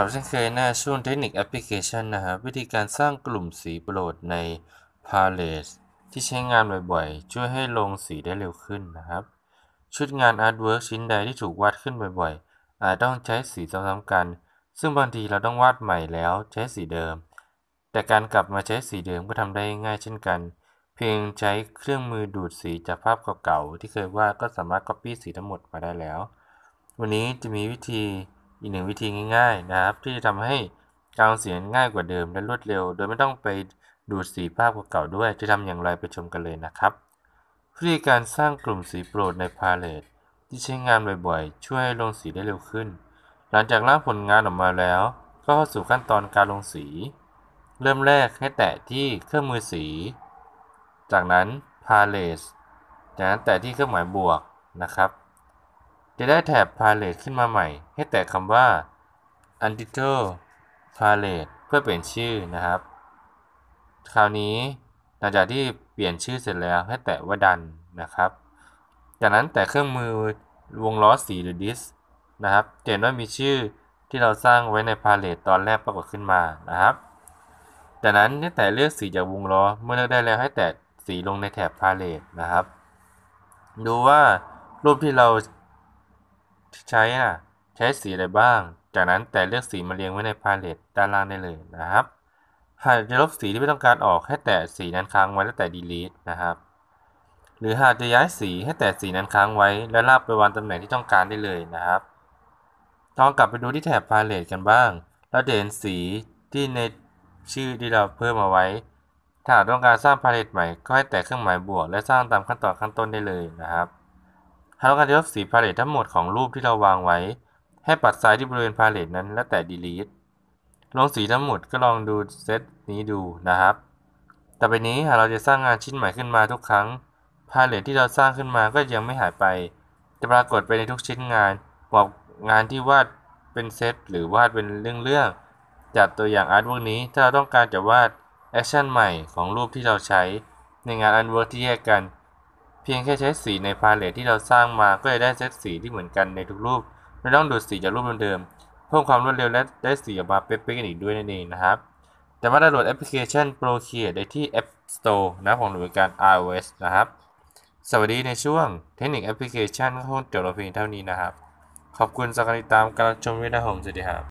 กับเช่นเคยหน้าช่วงเทคนิคแอปพลิเคชันนะครับวิธีการสร้างกลุ่มสีโปรดใน Palette ที่ใช้งานบ่อยๆ ช่วยให้ลงสีได้เร็วขึ้นนะครับ ชุดงานอาร์ตเวิร์กชิ้นใดที่ถูกวาดขึ้นบ่อยๆ อาจต้องใช้สีซ้ำๆกัน ซึ่งบางทีเราต้องวาดใหม่แล้วใช้สีเดิม แต่การกลับมาใช้สีเดิมก็ทำได้ง่ายเช่นกัน เพียงใช้เครื่องมือดูดสีจากภาพเก่าๆที่เคยวาดก็สามารถ Copy สีทั้งหมดมาได้แล้ววันนี้จะมีวิธีอีกหนึ่งวิธีง่าย ๆ นะครับ ที่ทำให้การออกเสียงง่ายกว่าเดิมและรวดเร็ว โดยไม่ต้องไปดูดสีภาพเก่าๆด้วย จะทำอย่างไรไปชมกันเลยนะครับวิธีการสร้างกลุ่มสีโปรดในพาเลตที่ใช้งานบ่อยๆช่วยลงสีได้เร็วขึ้น หลังจากร่างผลงานออกมาแล้ว ก็เข้าสู่ขั้นตอนการลงสี เริ่มแรกให้แตะที่เครื่องมือสี จากนั้นพาเลตจากนั้นแตะที่เครื่องหมายบวกนะครับจะได้แถบ Palette ขึ้นมาใหม่ ให้แตะคำว่า Untitled Palette เพื่อเปลี่ยนชื่อนะครับ คราวนี้หลังจากที่เปลี่ยนชื่อเสร็จแล้วให้แตะว่าดันนะครับ จากนั้นแตะเครื่องมือวงล้อสีหรือดิสนะครับเห็นว่ามีชื่อที่เราสร้างไว้ในพาเลตตอนแรกปรากฏขึ้นมานะครับ จากนั้นให้แตะเลือกสีจากวงล้อเมื่อเลือกได้แล้วให้แตะสีลงในแถบพาเลตนะครับ ดูว่ารูปที่เราที่ใช้อ่ะใช้สีอะไรบ้าง จากนั้นแต่เลือกสีมาเรียงไว้ในพาเลตด้านล่างได้เลยนะครับ หากจะลบสีที่ไม่ต้องการออกให้แตะสีนั้นค้างไว้แล้วแต่ delete นะครับ หรือหากจะย้ายสีให้แตะสีนั้นค้างไว้แล้วลากไปวางตำแหน่งที่ต้องการได้เลยนะครับลองกลับไปดูที่แถบพาเลตกันบ้างเราเด่นสีที่ในชื่อที่เราเพิ่มมาไว้ ถ้าต้องการสร้างพาเลตใหม่ก็ให้แตะเครื่องหมายบวกและสร้างตามขั้นตอนขั้นต้นได้เลยนะครับหากการลบสีพาเลตทั้งหมดของรูปที่เราวางไว้ ให้ปัดซ้ายที่บริเวณพาเลตนั้นและแต่ delete ลงสีทั้งหมดก็ลองดูเซตนี้ดูนะครับแต่ไปนี้หากเราจะสร้างงานชิ้นใหม่ขึ้นมาทุกครั้งพาเลตที่เราสร้างขึ้นมาก็ยังไม่หายไป จะปรากฏไปในทุกชิ้นงาน บอกงานที่วาดเป็นเซตหรือวาดเป็นเรื่องๆ จากตัวอย่างอาร์ตพวกนี้ ถ้าเราต้องการจะวาดแอคชั่นใหม่ของรูปที่เราใช้ ในงานอันเวิร์กที่แยกกันพียงแค่ใช้สีในพาเลตที่เราสร้างมา ก็จะได้เซตสีที่เหมือนกันในทุกรูป ไม่ต้องดูดสีจากรูปเดิม เพิ่มความรวดเร็วและได้สีออกมาเป๊ะๆกันอีกด้วยนั่นเองนะครับ แต่มาดาวน์โหลดแอปพลิเคชัน Procreate ได้ที่ App Store นะของหน่วยการ iOS นะครับ สวัสดีในช่วงเทคนิคแอปพลิเคชันก็คงจบลงเพียงเท่านี้นะครับ ขอบคุณสำหรับการติดตามการชมวิดีโอผมสวัสดีครับ